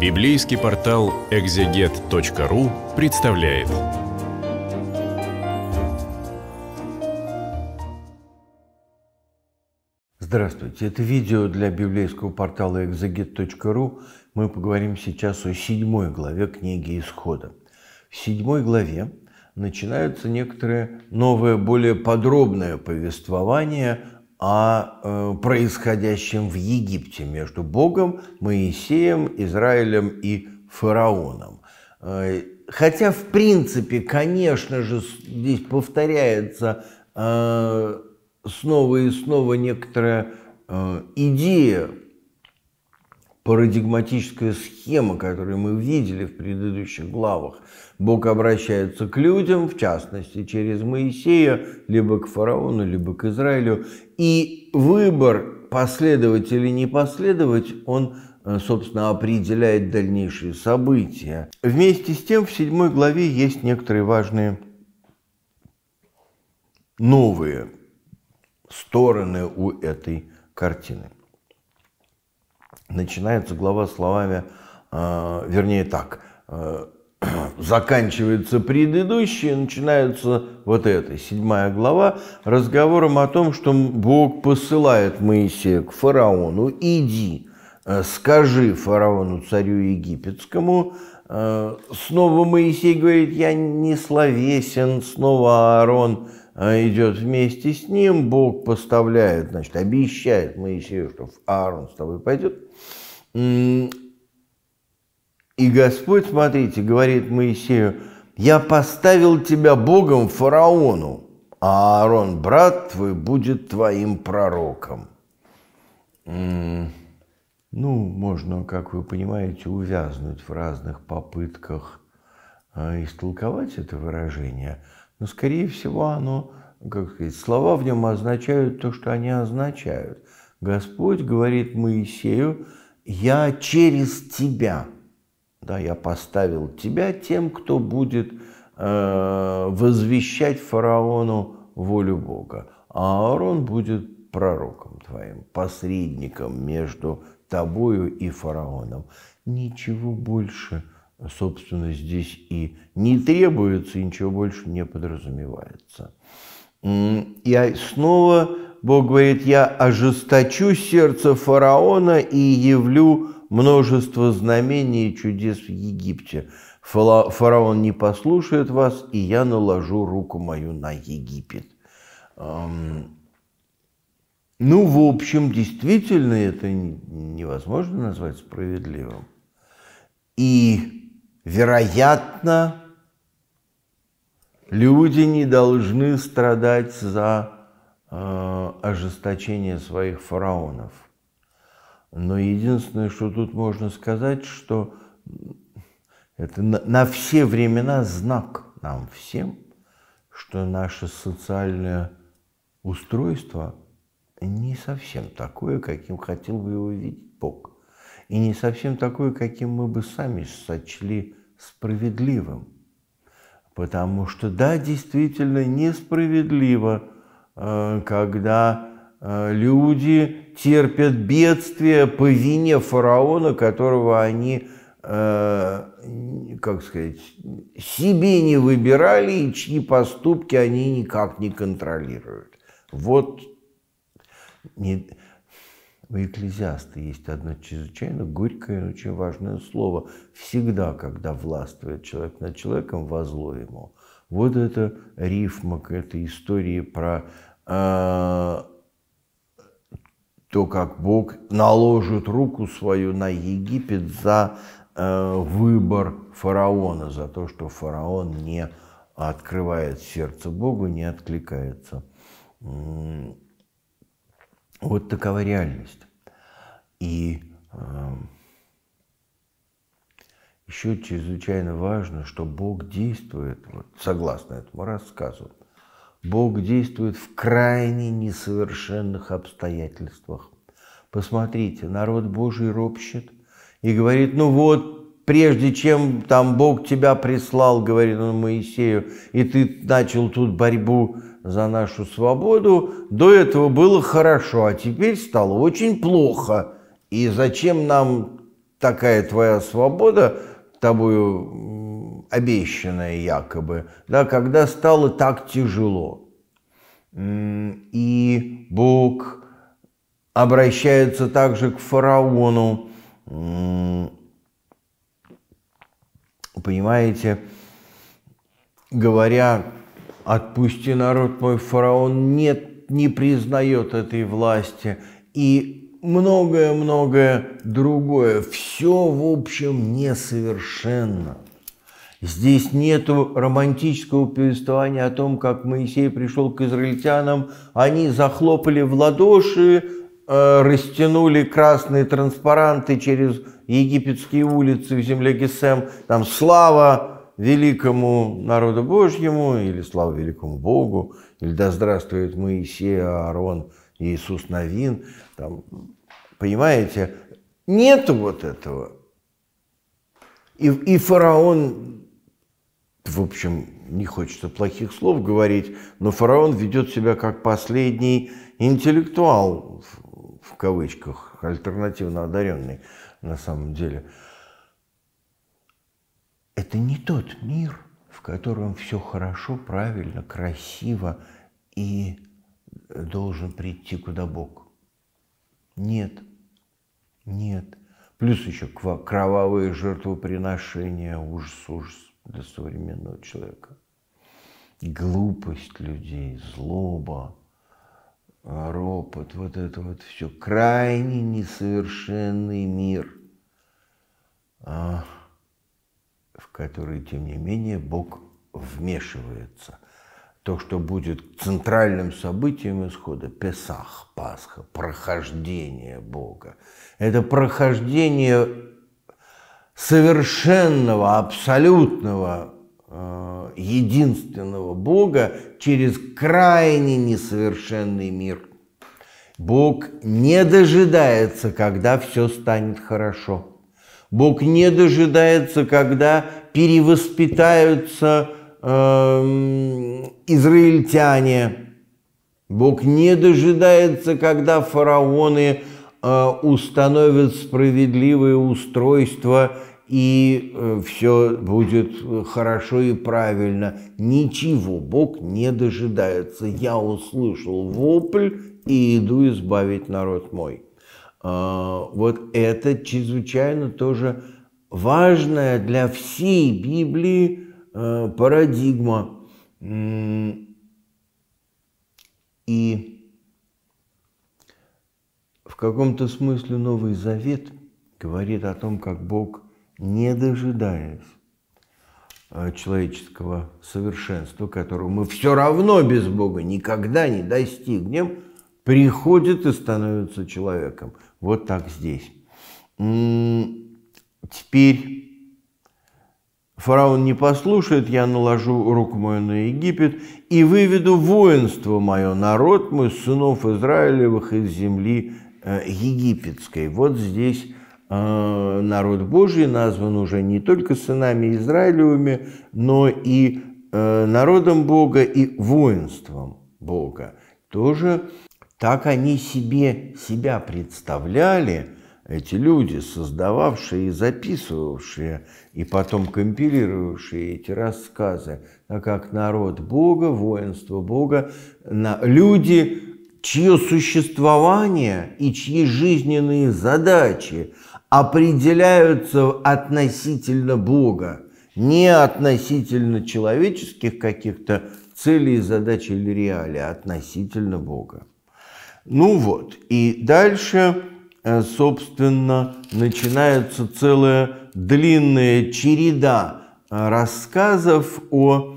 Библейский портал экзегет.ру представляет. Здравствуйте, это видео для библейского портала экзегет.ру. Мы поговорим сейчас о седьмой главе книги Исхода. В седьмой главе начинаются некоторые новые, более подробное повествование о э, происходящем в Египте между Богом, Моисеем, Израилем и фараоном. Э, хотя, в принципе, конечно же, здесь повторяется э, снова и снова некоторая идея, парадигматическая схема, которую мы видели в предыдущих главах – Бог обращается к людям, в частности, через Моисея, либо к фараону, либо к Израилю. И выбор последовать или не последовать, он, э, собственно, определяет дальнейшие события. Вместе с тем, в седьмой главе есть некоторые важные новые стороны у этой картины. Начинается глава словами, э, вернее так, э, заканчивается предыдущее, начинается вот эта, седьмая глава, разговором о том, что Бог посылает Моисея к фараону, иди, э, скажи фараону, царю египетскому, э, Снова Моисей говорит, я не словесен, снова Аарон э, идет вместе с ним, Бог поставляет, значит, обещает Моисею, что Аарон с тобой пойдет. И Господь, смотрите, говорит Моисею, я поставил тебя Богом фараону, а Аарон, брат твой, будет твоим пророком. Ну, можно, как вы понимаете, увязнуть в разных попытках а, истолковать это выражение, но, скорее всего, оно, как сказать, слова в нем означают то, что они означают. Господь говорит Моисею, я через тебя – да, я поставил тебя тем, кто будет э, возвещать фараону волю Бога, а Аарон будет пророком твоим, посредником между тобою и фараоном. Ничего больше, собственно, здесь и не требуется, и ничего больше не подразумевается. И снова Бог говорит, я ожесточу сердце фараона и явлю множество знамений и чудес в Египте. Фараон не послушает вас, и я наложу руку мою на Египет. Ну, в общем, действительно, это невозможно назвать справедливым. И, вероятно, люди не должны страдать за э, ожесточение своих фараонов. Но единственное, что тут можно сказать, что это на, все времена знак нам всем, что наше социальное устройство не совсем такое, каким хотел бы его видеть Бог. И не совсем такое, каким мы бы сами сочли справедливым. Потому что, да, действительно несправедливо, э, когда э, люди терпят бедствия по вине фараона, которого они, э, как сказать, себе не выбирали и чьи поступки они никак не контролируют. Вот не... у экклезиаста есть одно чрезвычайно горькое, и очень важное слово. Всегда, когда властвует человек над человеком, возло ему. Вот это рифма к этой истории про э, то, как Бог наложит руку свою на Египет за э, выбор фараона, за то, что фараон не открывает сердце Богу, не откликается. Вот такова реальность. И э, эм, еще чрезвычайно важно, что Бог действует, вот, согласно этому рассказу, Бог действует в крайне несовершенных обстоятельствах. Посмотрите, народ Божий ропщет и говорит, ну вот, прежде чем там Бог тебя прислал, говорит он Моисею, и ты начал тут борьбу за нашу свободу, до этого было хорошо, а теперь стало очень плохо. И зачем нам такая твоя свобода, тобою обещанное якобы, да, когда стало так тяжело. И Бог обращается также к фараону, понимаете, говоря, отпусти народ мой, фараон нет, не признает этой власти и многое-многое другое. Все, в общем, несовершенно. Здесь нет романтического повествования о том, как Моисей пришел к израильтянам, они захлопали в ладоши, э, растянули красные транспаранты через египетские улицы в земле Гесем, там слава великому народу Божьему, или слава великому Богу, или да здравствует Моисей, Аарон, Иисус Новин, там, понимаете, нет вот этого. И, и фараон в общем, не хочется плохих слов говорить, но фараон ведет себя как последний интеллектуал, в кавычках, альтернативно одаренный на самом деле. Это не тот мир, в котором все хорошо, правильно, красиво и должен прийти куда Бог. Нет, нет. Плюс еще кровавые жертвоприношения, ужас, ужас для современного человека. Глупость людей, злоба, ропот, вот это вот все. Крайне несовершенный мир, а, в который, тем не менее, Бог вмешивается. То, что будет центральным событием исхода – Песах, Пасха, прохождение Бога. Это прохождение совершенного, абсолютного, э, единственного Бога через крайне несовершенный мир. Бог не дожидается, когда все станет хорошо. Бог не дожидается, когда перевоспитаются эм, израильтяне. Бог не дожидается, когда фараоны а, установят справедливое устройство, и э, все будет э, хорошо и правильно. Ничего Бог не дожидается. Я услышал вопль и иду избавить народ мой. А, вот это чрезвычайно тоже важная для всей Библии э, парадигма. И каком-то смысле Новый Завет говорит о том, как Бог, не дожидаясь а, человеческого совершенства, которого мы все равно без Бога никогда не достигнем, приходит и становится человеком. Вот так здесь. Теперь фараон не послушает, я наложу руку мою на Египет и выведу воинство мое, народ мой, сынов Израилевых из земли Э, египетской. Вот здесь э, народ Божий назван уже не только сынами Израилевыми, но и э, народом Бога и воинством Бога. Тоже так они себе себя представляли, эти люди, создававшие и записывавшие, и потом компилировавшие эти рассказы, так как народ Бога, воинство Бога, люди, чье существование и чьи жизненные задачи определяются относительно Бога, не относительно человеческих каких-то целей, задач или реалий, а относительно Бога. Ну вот, и дальше, э, собственно, начинается целая длинная череда э, рассказов о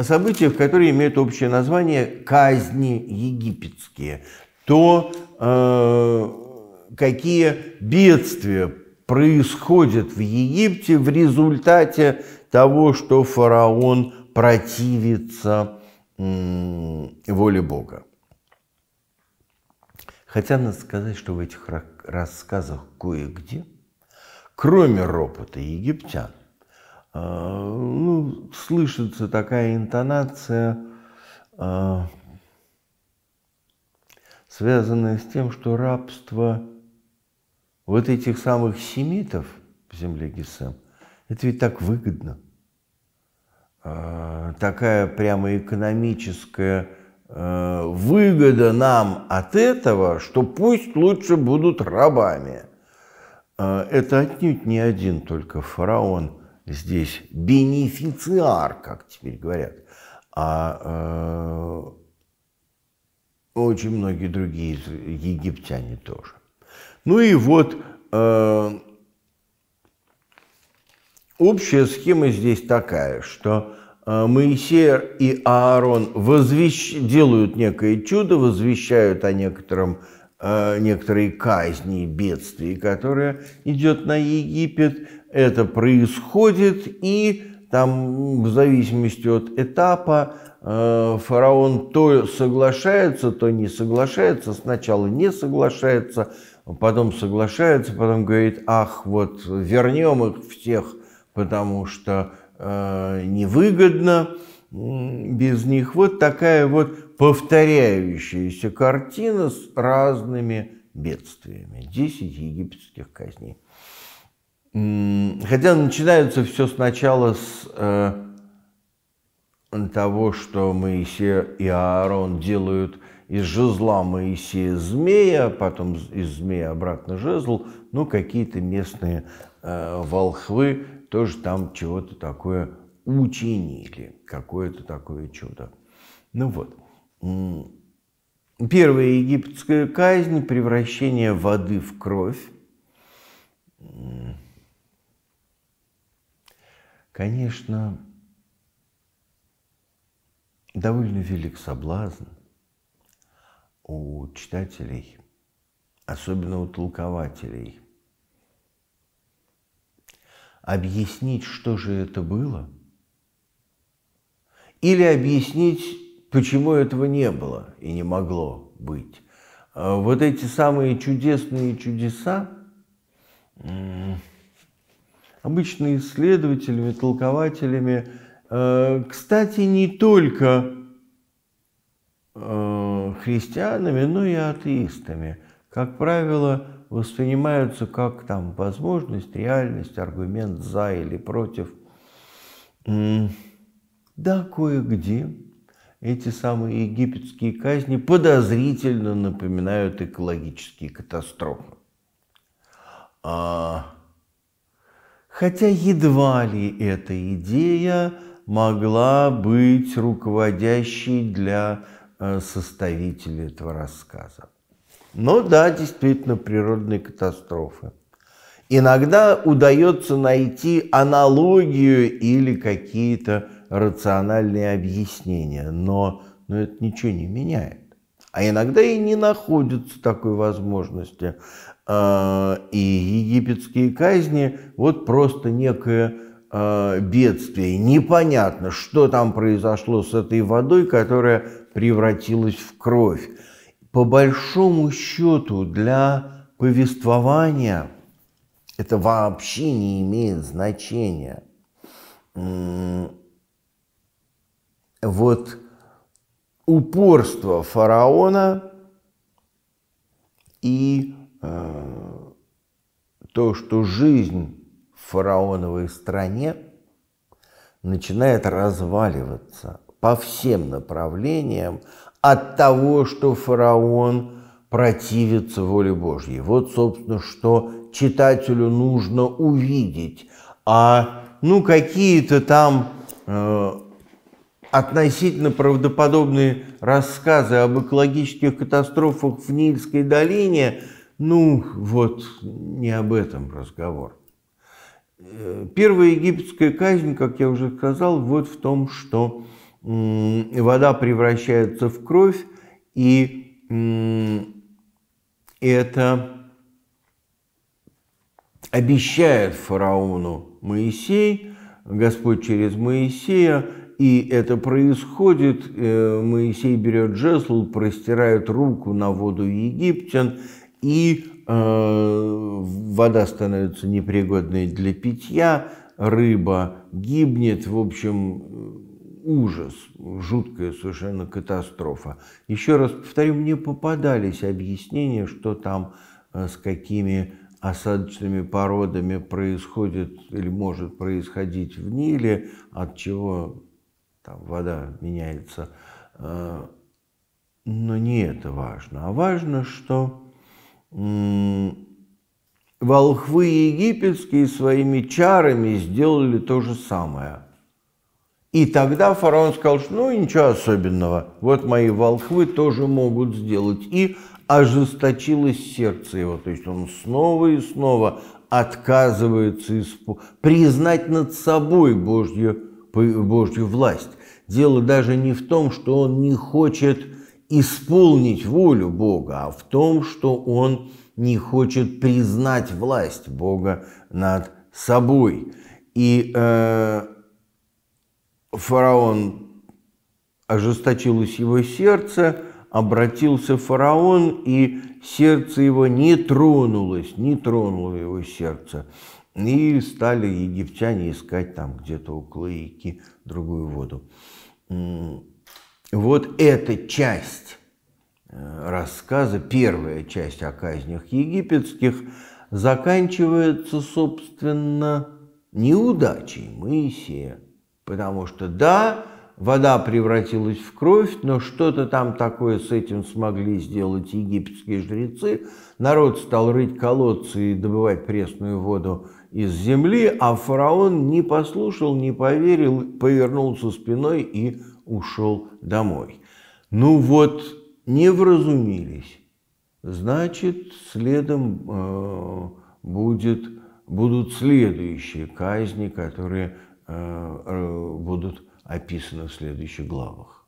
событиях, которые имеют общее название «казни египетские». То, э, какие бедствия происходят в Египте в результате того, что фараон противится э, воле Бога. Хотя надо сказать, что в этих рассказах кое-где, кроме ропота египтян, а, ну, слышится такая интонация, а, связанная с тем, что рабство вот этих самых семитов в земле Гесем, это ведь так выгодно. А, такая прямо экономическая выгода нам от этого, что пусть лучше будут рабами. Это отнюдь не один только фараон – здесь бенефициар, как теперь говорят, а э, очень многие другие египтяне тоже. Ну и вот э, общая схема здесь такая, что э, Моисей и Аарон возвещ... делают некое чудо, возвещают о некотором, э, некоторой казни и бедствии, которое идет на Египет, это происходит, и там в зависимости от этапа э, фараон то соглашается, то не соглашается, сначала не соглашается, потом соглашается, потом говорит, ах, вот вернем их всех, потому что э, невыгодно без них. Вот такая вот повторяющаяся картина с разными бедствиями. Десять египетских казней. Хотя начинается все сначала с э, того, что Моисей и Аарон делают из жезла Моисея змея, а потом из змея обратно жезл, ну какие-то местные э, волхвы тоже там чего-то такое учинили, какое-то такое чудо. Ну вот. Первая египетская казнь – превращение воды в кровь. Конечно, довольно велик соблазн у читателей, особенно у толкователей, объяснить, что же это было, или объяснить, почему этого не было и не могло быть. Э, вот эти самые чудесные чудеса, обычно исследователями, толкователями. Э, кстати, не только э, христианами, но и атеистами. Как правило, воспринимаются как там возможность, реальность, аргумент за или против. Да, кое-где эти самые египетские казни подозрительно напоминают экологические катастрофы. А хотя едва ли эта идея могла быть руководящей для э, составителя этого рассказа. Но ну да, действительно, природные катастрофы. Иногда удается найти аналогию или какие-то рациональные объяснения, но, но это ничего не меняет. А иногда и не находится такой возможности. А, и египетские казни вот просто некое а, бедствие. Непонятно, что там произошло с этой водой, которая превратилась в кровь. По большому счету для повествования это вообще не имеет значения. Вот упорство фараона и Э, то, что жизнь в фараоновой стране начинает разваливаться по всем направлениям от того, что фараон противится воле Божьей. Вот, собственно, что читателю нужно увидеть. А ну какие-то там э, относительно правдоподобные рассказы об экологических катастрофах в Нильской долине – ну, вот не об этом разговор. Э, первая египетская казнь, как я уже сказал, вот в том, что вода превращается в кровь, и это обещает фараону Моисей, Господь через Моисея, и это происходит. Э, Моисей берет жезл, простирает руку на воду египтян, и э, вода становится непригодной для питья, рыба гибнет, в общем, ужас, жуткая совершенно катастрофа. Еще раз повторю, мне попадались объяснения, что там э, с какими осадочными породами происходит или может происходить в Ниле, от чего там вода меняется. Э, но не это важно, а важно, что волхвы египетские своими чарами сделали то же самое. И тогда фараон сказал, что ну ничего особенного, вот мои волхвы тоже могут сделать. И ожесточилось сердце его, то есть он снова и снова отказывается исп... признать над собой Божью, Божью власть. Дело даже не в том, что он не хочет исполнить волю Бога, а в том, что он не хочет признать власть Бога над собой. И э, фараон ожесточилось его сердце, обратился фараон, и сердце его не тронулось, не тронуло его сердце. И стали египтяне искать там где-то у реки другую воду вот эта часть э, рассказа, первая часть о казнях египетских, заканчивается, собственно, неудачей Моисея. Потому что, да, вода превратилась в кровь, но что-то там такое с этим смогли сделать египетские жрецы. Народ стал рыть колодцы и добывать пресную воду из земли, а фараон не послушал, не поверил, повернулся спиной и ушел домой. Ну вот, не вразумились, значит, следом э, будет, будут следующие казни, которые э, э будут описаны в следующих главах.